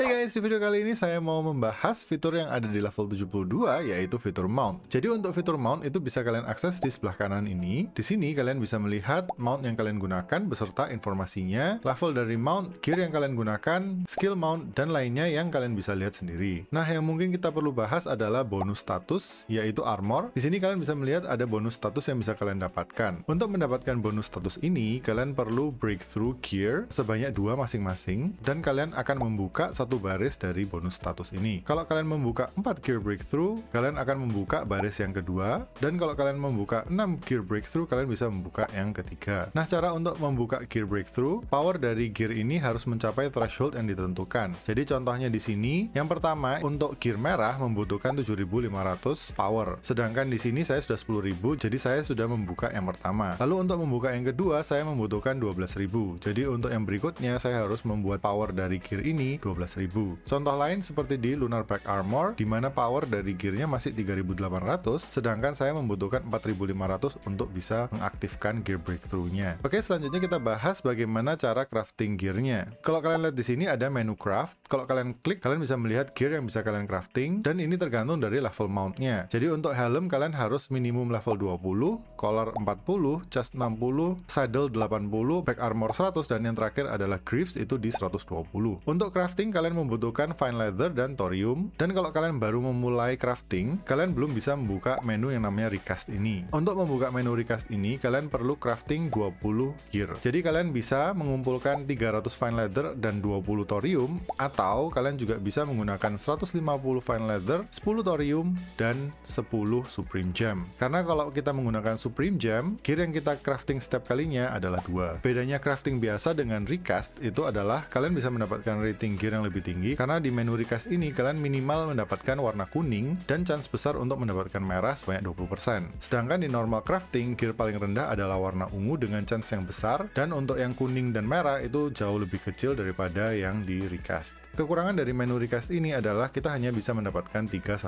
Hey guys, di video kali ini saya mau membahas fitur yang ada di level 72 yaitu fitur mount. Jadi untuk fitur mount itu bisa kalian akses di sebelah kanan ini. Di sini kalian bisa melihat mount yang kalian gunakan beserta informasinya, level dari mount, gear yang kalian gunakan, skill mount dan lainnya yang kalian bisa lihat sendiri. Nah, yang mungkin kita perlu bahas adalah bonus status yaitu armor. Di sini kalian bisa melihat ada bonus status yang bisa kalian dapatkan. Untuk mendapatkan bonus status ini, kalian perlu breakthrough gear sebanyak dua masing-masing dan kalian akan membuka satu baris dari bonus status ini. Kalau kalian membuka 4 gear breakthrough, kalian akan membuka baris yang kedua, dan kalau kalian membuka 6 gear breakthrough, kalian bisa membuka yang ketiga. Nah, cara untuk membuka gear breakthrough, power dari gear ini harus mencapai threshold yang ditentukan. Jadi contohnya di sini, yang pertama, untuk gear merah membutuhkan 7500 power. Sedangkan di sini saya sudah 10.000, jadi saya sudah membuka yang pertama. Lalu untuk membuka yang kedua, saya membutuhkan 12.000. Jadi untuk yang berikutnya, saya harus membuat power dari gear ini 12 Contoh lain seperti di Lunar Pack Armor, di mana power dari gearnya masih 3.800, sedangkan saya membutuhkan 4.500 untuk bisa mengaktifkan gear breakthrough-nya. Oke, selanjutnya kita bahas bagaimana cara crafting gearnya. Kalau kalian lihat di sini ada menu craft. Kalau kalian klik, kalian bisa melihat gear yang bisa kalian crafting, dan ini tergantung dari level mountnya. Jadi untuk helm, kalian harus minimum level 20, collar 40, chest 60, saddle 80, pack armor 100, dan yang terakhir adalah greaves itu di 120. Untuk crafting, kalian kalian membutuhkan fine leather dan thorium. Dan kalau kalian baru memulai crafting, kalian belum bisa membuka menu yang namanya recast ini. Untuk membuka menu recast ini, kalian perlu crafting 20 gear. Jadi kalian bisa mengumpulkan 300 fine leather dan 20 thorium, atau kalian juga bisa menggunakan 150 fine leather, 10 thorium, dan 10 supreme gem. Karena kalau kita menggunakan supreme gem, gear yang kita crafting setiap kalinya adalah dua. Bedanya crafting biasa dengan recast itu adalah kalian bisa mendapatkan rating gear yang lebih lebih tinggi karena di menu request ini kalian minimal mendapatkan warna kuning dan chance besar untuk mendapatkan merah sebanyak 20%. Sedangkan di normal crafting, gear paling rendah adalah warna ungu dengan chance yang besar dan untuk yang kuning dan merah itu jauh lebih kecil daripada yang di recast. Kekurangan dari menu recast ini adalah kita hanya bisa mendapatkan 3-6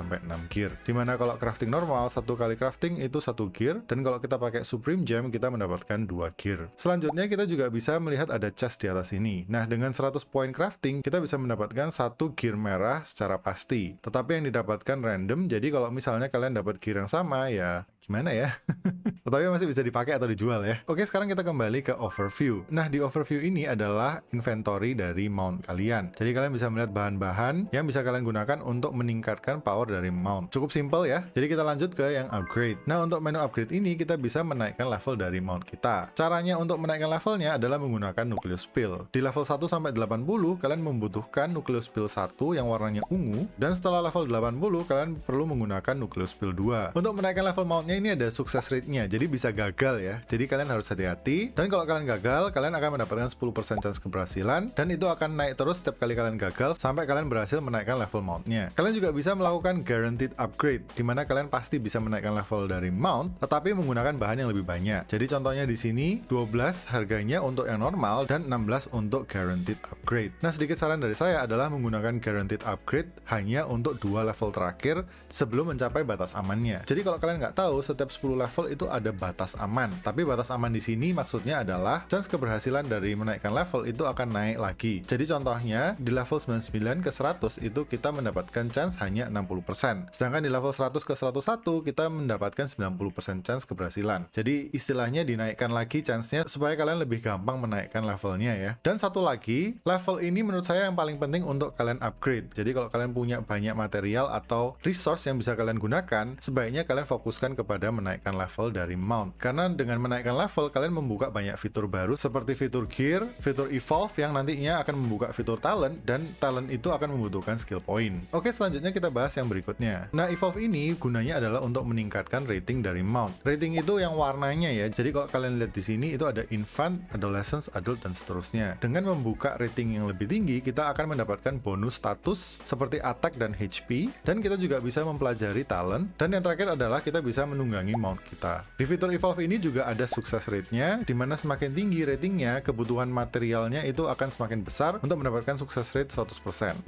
gear. Dimana kalau crafting normal, satu kali crafting itu satu gear dan kalau kita pakai supreme gem kita mendapatkan dua gear. Selanjutnya kita juga bisa melihat ada chest di atas ini. Nah dengan 100 poin crafting kita bisa mendapatkan mendapatkan satu gear merah secara pasti, tetapi yang didapatkan random. Jadi kalau misalnya kalian dapat gear yang sama ya gimana ya? Tetapi masih bisa dipakai atau dijual ya. Oke, sekarang kita kembali ke overview. Nah, di overview ini adalah inventory dari mount kalian. Jadi kalian bisa melihat bahan-bahan yang bisa kalian gunakan untuk meningkatkan power dari mount. Cukup simple ya. Jadi kita lanjut ke yang upgrade. Nah, untuk menu upgrade ini kita bisa menaikkan level dari mount kita. Caranya untuk menaikkan levelnya adalah menggunakan nucleus pill. Di level 1 sampai 80 kalian membutuhkan nucleus pill 1 yang warnanya ungu dan setelah level 80 kalian perlu menggunakan nucleus pill 2. Untuk menaikkan level mountnya ini ada sukses rate-nya, jadi bisa gagal ya. Jadi kalian harus hati-hati. Dan kalau kalian gagal, kalian akan mendapatkan 10% chance keberhasilan, dan itu akan naik terus setiap kali kalian gagal, sampai kalian berhasil menaikkan level mount-nya. Kalian juga bisa melakukan guaranteed upgrade, di mana kalian pasti bisa menaikkan level dari mount, tetapi menggunakan bahan yang lebih banyak. Jadi contohnya di sini, 12 harganya untuk yang normal, dan 16 untuk guaranteed upgrade. Nah, sedikit saran dari saya adalah menggunakan guaranteed upgrade hanya untuk dua level terakhir sebelum mencapai batas amannya. Jadi kalau kalian nggak tahu, setiap 10 level itu ada batas aman. Tapi batas aman di sini maksudnya adalah chance keberhasilan dari menaikkan level itu akan naik lagi. Jadi contohnya di level 99 ke 100 itu kita mendapatkan chance hanya 60%. Sedangkan di level 100 ke 101 kita mendapatkan 90% chance keberhasilan. Jadi istilahnya dinaikkan lagi chance-nya supaya kalian lebih gampang menaikkan levelnya ya. Dan satu lagi, level ini menurut saya yang paling penting untuk kalian upgrade. Jadi kalau kalian punya banyak material atau resource yang bisa kalian gunakan, sebaiknya kalian fokuskan kepada ada menaikkan level dari mount. Karena dengan menaikkan level, kalian membuka banyak fitur baru seperti fitur gear, fitur evolve yang nantinya akan membuka fitur talent, dan talent itu akan membutuhkan skill point. Oke, selanjutnya kita bahas yang berikutnya. Nah, evolve ini gunanya adalah untuk meningkatkan rating dari mount. Rating itu yang warnanya ya, jadi kalau kalian lihat di sini itu ada infant, adolescence, adult, dan seterusnya. Dengan membuka rating yang lebih tinggi, kita akan mendapatkan bonus status seperti attack dan HP, dan kita juga bisa mempelajari talent, dan yang terakhir adalah kita bisa menunggu menunggangi mount kita. Di fitur Evolve ini juga ada sukses ratenya nya di semakin tinggi ratingnya, kebutuhan materialnya itu akan semakin besar untuk mendapatkan sukses rate 100%.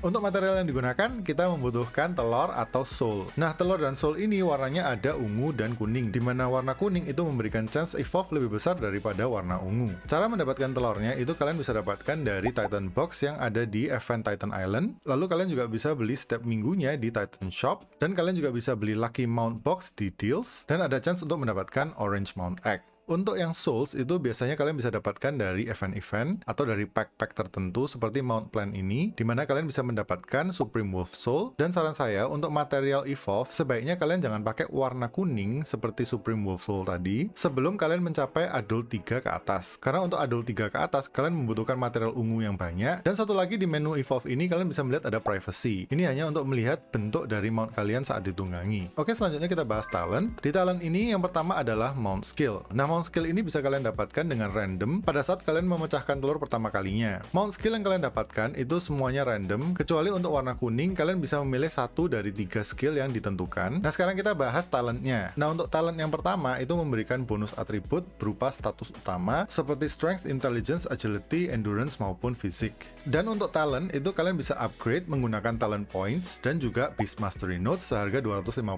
Untuk material yang digunakan, kita membutuhkan telur atau soul. Nah, telur dan soul ini warnanya ada ungu dan kuning, dimana warna kuning itu memberikan chance Evolve lebih besar daripada warna ungu. Cara mendapatkan telurnya itu kalian bisa dapatkan dari Titan Box yang ada di event Titan Island, lalu kalian juga bisa beli setiap minggunya di Titan Shop, dan kalian juga bisa beli Lucky Mount Box di Deals, dan ada chance untuk mendapatkan Orange Mount Egg. Untuk yang souls itu biasanya kalian bisa dapatkan dari event-event atau dari pack-pack tertentu seperti Mount Plan ini, di mana kalian bisa mendapatkan Supreme Wolf Soul. Dan saran saya untuk material evolve, sebaiknya kalian jangan pakai warna kuning seperti Supreme Wolf Soul tadi, sebelum kalian mencapai Adult 3 ke atas. Karena untuk Adult 3 ke atas, kalian membutuhkan material ungu yang banyak. Dan satu lagi di menu evolve ini, kalian bisa melihat ada privacy. Ini hanya untuk melihat bentuk dari mount kalian saat ditunggangi. Oke, selanjutnya kita bahas talent. Di talent ini, yang pertama adalah mount skill. Nah, mount skill ini bisa kalian dapatkan dengan random pada saat kalian memecahkan telur pertama kalinya. Mount skill yang kalian dapatkan itu semuanya random, kecuali untuk warna kuning kalian bisa memilih satu dari tiga skill yang ditentukan. Nah sekarang kita bahas talentnya. Nah untuk talent yang pertama itu memberikan bonus atribut berupa status utama seperti strength, intelligence, agility, endurance maupun fisik. Dan untuk talent itu kalian bisa upgrade menggunakan talent points dan juga beast mastery notes seharga 250.000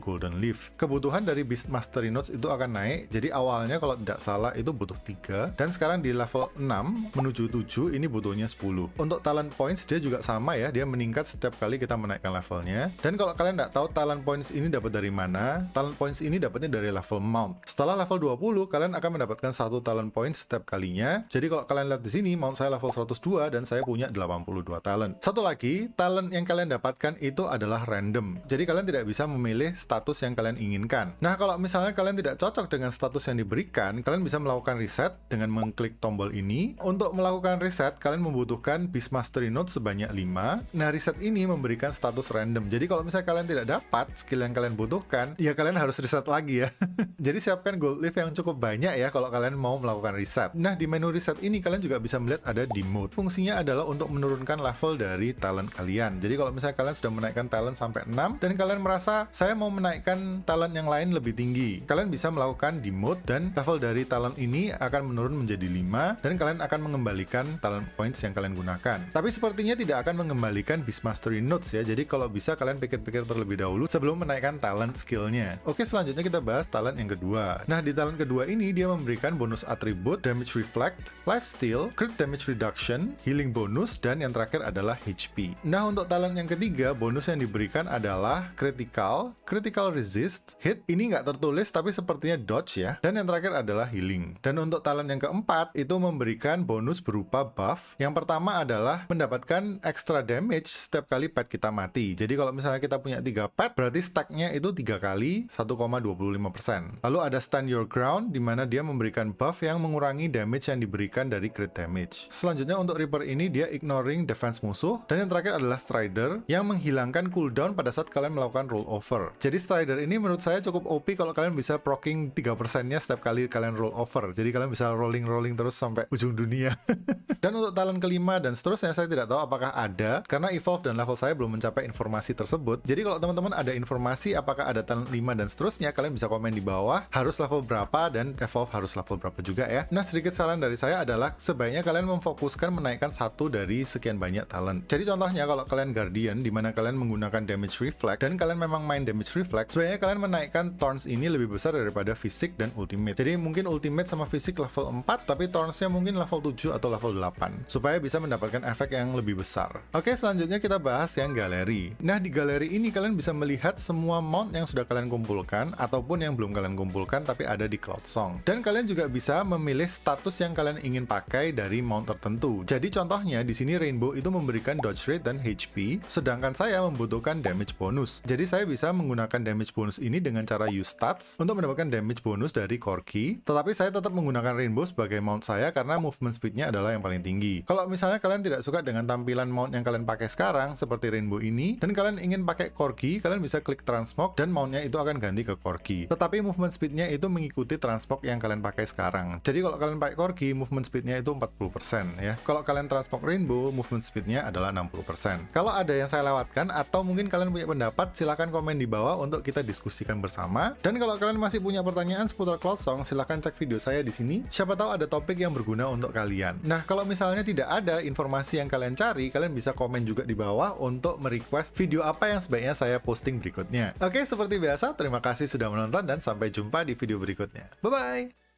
golden leaf. Kebutuhan dari beast mastery notes itu akan naik, jadi awal awalnya kalau tidak salah itu butuh 3 dan sekarang di level 6 menuju 7 ini butuhnya 10. Untuk talent points dia juga sama ya, dia meningkat setiap kali kita menaikkan levelnya. Dan kalau kalian tidak tahu talent points ini dapat dari mana, talent points ini dapatnya dari level mount. Setelah level 20 kalian akan mendapatkan satu talent points setiap kalinya. Jadi kalau kalian lihat di sini mount saya level 102 dan saya punya 82 talent. Satu lagi, talent yang kalian dapatkan itu adalah random. Jadi kalian tidak bisa memilih status yang kalian inginkan. Nah, kalau misalnya kalian tidak cocok dengan status yang diberikan, kalian bisa melakukan riset dengan mengklik tombol ini. Untuk melakukan riset, kalian membutuhkan Beast Mastery Note sebanyak 5. Nah, riset ini memberikan status random. Jadi kalau misalnya kalian tidak dapat skill yang kalian butuhkan, ya kalian harus riset lagi ya. Jadi siapkan gold leaf yang cukup banyak ya kalau kalian mau melakukan riset. Nah, di menu riset ini kalian juga bisa melihat ada di mode. Fungsinya adalah untuk menurunkan level dari talent kalian. Jadi kalau misalnya kalian sudah menaikkan talent sampai 6 dan kalian merasa saya mau menaikkan talent yang lain lebih tinggi, kalian bisa melakukan di mode dan level dari talent ini akan menurun menjadi 5 dan kalian akan mengembalikan talent points yang kalian gunakan. Tapi sepertinya tidak akan mengembalikan Beast Mastery Notes ya, jadi kalau bisa kalian pikir-pikir terlebih dahulu sebelum menaikkan talent skillnya. Oke selanjutnya kita bahas talent yang kedua. Nah di talent kedua ini dia memberikan bonus atribut damage reflect, life lifesteal, crit damage reduction, healing bonus, dan yang terakhir adalah HP. Nah untuk talent yang ketiga bonus yang diberikan adalah critical, critical resist, hit, ini nggak tertulis tapi sepertinya dodge ya, dan yang terakhir adalah healing. Dan untuk talent yang keempat itu memberikan bonus berupa buff. Yang pertama adalah mendapatkan extra damage setiap kali pet kita mati. Jadi kalau misalnya kita punya tiga pet, berarti stacknya itu tiga kali 1,25%. Lalu ada stand your ground, di mana dia memberikan buff yang mengurangi damage yang diberikan dari crit damage. Selanjutnya untuk Reaper ini dia ignoring defense musuh. Dan yang terakhir adalah Strider yang menghilangkan cooldown pada saat kalian melakukan rollover. Jadi Strider ini menurut saya cukup OP kalau kalian bisa proking 3%-nya setiap kali kalian roll over. Jadi kalian bisa rolling-rolling terus sampai ujung dunia. dan untuk talent kelima dan seterusnya saya tidak tahu apakah ada karena evolve dan level saya belum mencapai informasi tersebut. Jadi kalau teman-teman ada informasi apakah ada talent 5 dan seterusnya, kalian bisa komen di bawah harus level berapa dan evolve harus level berapa juga ya. Nah, sedikit saran dari saya adalah sebaiknya kalian memfokuskan menaikkan satu dari sekian banyak talent. Jadi contohnya kalau kalian guardian di mana kalian menggunakan damage reflect dan kalian memang main damage reflect, sebaiknya kalian menaikkan thorns ini lebih besar daripada fisik dan ultra ultimate. Jadi mungkin ultimate sama fisik level 4, tapi tauntnya mungkin level 7 atau level 8, supaya bisa mendapatkan efek yang lebih besar. Oke, selanjutnya kita bahas yang galeri. Nah, di galeri ini kalian bisa melihat semua mount yang sudah kalian kumpulkan, ataupun yang belum kalian kumpulkan tapi ada di Cloud Song. Dan kalian juga bisa memilih status yang kalian ingin pakai dari mount tertentu. Jadi contohnya, di sini Rainbow itu memberikan dodge rate dan HP, sedangkan saya membutuhkan damage bonus. Jadi saya bisa menggunakan damage bonus ini dengan cara use stats untuk mendapatkan damage bonus dari Corki, tetapi saya tetap menggunakan Rainbow sebagai mount saya karena movement speednya adalah yang paling tinggi. Kalau misalnya kalian tidak suka dengan tampilan mount yang kalian pakai sekarang, seperti Rainbow ini, dan kalian ingin pakai Corki, kalian bisa klik transmog dan mountnya itu akan ganti ke Corki. Tetapi movement speednya itu mengikuti transmog yang kalian pakai sekarang. Jadi kalau kalian pakai Corgi, movement speednya itu 40% ya. Kalau kalian Transmog Rainbow, movement speednya adalah 60%. Kalau ada yang saya lewatkan atau mungkin kalian punya pendapat, silahkan komen di bawah untuk kita diskusikan bersama. Dan kalau kalian masih punya pertanyaan seputar clock kosong, silahkan cek video saya di sini. Siapa tahu ada topik yang berguna untuk kalian. Nah, kalau misalnya tidak ada informasi yang kalian cari, kalian bisa komen juga di bawah untuk merequest video apa yang sebaiknya saya posting berikutnya. Oke, seperti biasa, terima kasih sudah menonton dan sampai jumpa di video berikutnya. Bye-bye!